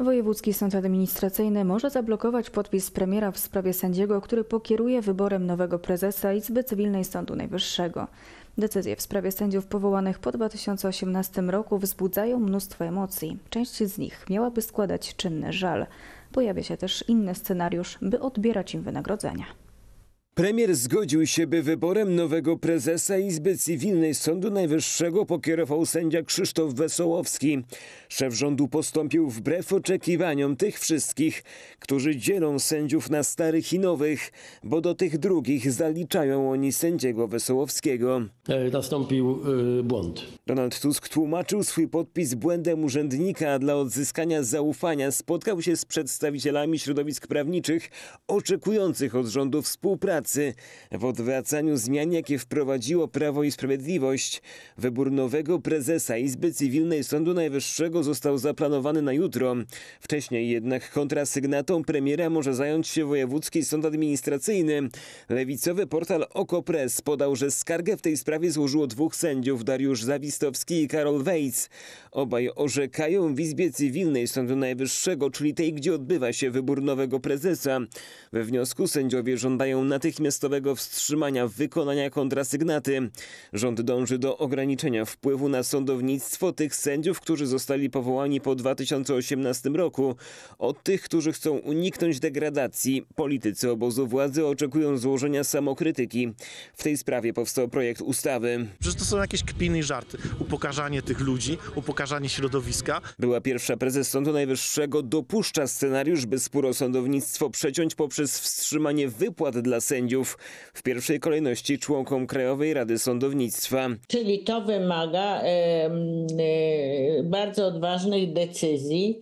Wojewódzki Sąd Administracyjny może zablokować podpis premiera w sprawie sędziego, który pokieruje wyborem nowego prezesa Izby Cywilnej Sądu Najwyższego. Decyzje w sprawie sędziów powołanych po 2018 roku wzbudzają mnóstwo emocji. Część z nich miałaby składać czynny żal. Pojawia się też inny scenariusz, by odbierać im wynagrodzenia. Premier zgodził się, by wyborem nowego prezesa Izby Cywilnej Sądu Najwyższego pokierował sędzia Krzysztof Wesołowski. Szef rządu postąpił wbrew oczekiwaniom tych wszystkich, którzy dzielą sędziów na starych i nowych, bo do tych drugich zaliczają oni sędziego Wesołowskiego. E, nastąpił yy, błąd. Donald Tusk tłumaczył swój podpis błędem urzędnika, dla odzyskania zaufania spotkał się z przedstawicielami środowisk prawniczych oczekujących od rządu współpracy w odwracaniu zmian, jakie wprowadziło Prawo i Sprawiedliwość. Wybór nowego prezesa Izby Cywilnej Sądu Najwyższego został zaplanowany na jutro. Wcześniej jednak kontrasygnatą premiera może zająć się Wojewódzki Sąd Administracyjny. Lewicowy portal OKO.press podał, że skargę w tej sprawie złożyło dwóch sędziów, Dariusz Zawistowski i Karol Wejc. Obaj orzekają w Izbie Cywilnej Sądu Najwyższego, czyli tej, gdzie odbywa się wybór nowego prezesa. We wniosku sędziowie żądają natychmiast natychmiastowego wstrzymania wykonania kontrasygnaty. Rząd dąży do ograniczenia wpływu na sądownictwo tych sędziów, którzy zostali powołani po 2018 roku. Od tych, którzy chcą uniknąć degradacji, politycy obozu władzy oczekują złożenia samokrytyki. W tej sprawie powstał projekt ustawy. Przecież to są jakieś kpiny i żarty. Upokarzanie tych ludzi, upokarzanie środowiska. Była pierwsza prezes Sądu Najwyższego dopuszcza scenariusz, by spór o sądownictwo przeciąć poprzez wstrzymanie wypłat dla sędziów sędziów, w pierwszej kolejności członkom Krajowej Rady Sądownictwa. Czyli to wymaga e, e, bardzo odważnych decyzji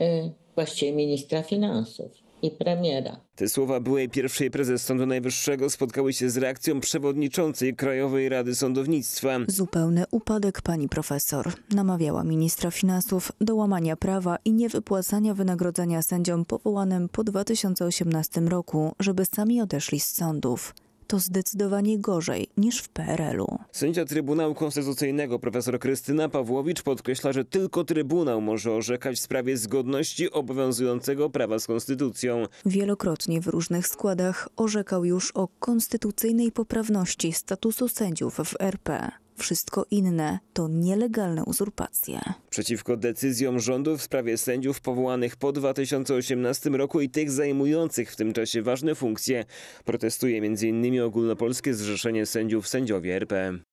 e, właściwie ministra finansów i premiera. Te słowa byłej pierwszej prezes Sądu Najwyższego spotkały się z reakcją przewodniczącej Krajowej Rady Sądownictwa. Zupełny upadek pani profesor. Namawiała ministra finansów do łamania prawa i niewypłacania wynagrodzenia sędziom powołanym po 2018 roku, żeby sami odeszli z sądów to zdecydowanie gorzej niż w PRL-u. Sędzia Trybunału Konstytucyjnego profesor Krystyna Pawłowicz podkreśla, że tylko Trybunał może orzekać w sprawie zgodności obowiązującego prawa z konstytucją. Wielokrotnie w różnych składach orzekał już o konstytucyjnej poprawności statusu sędziów w RP. Wszystko inne to nielegalne uzurpacje. Przeciwko decyzjom rządu w sprawie sędziów powołanych po 2018 roku i tych zajmujących w tym czasie ważne funkcje protestuje m.in. Ogólnopolskie Zrzeszenie Sędziów Sędziowie RP.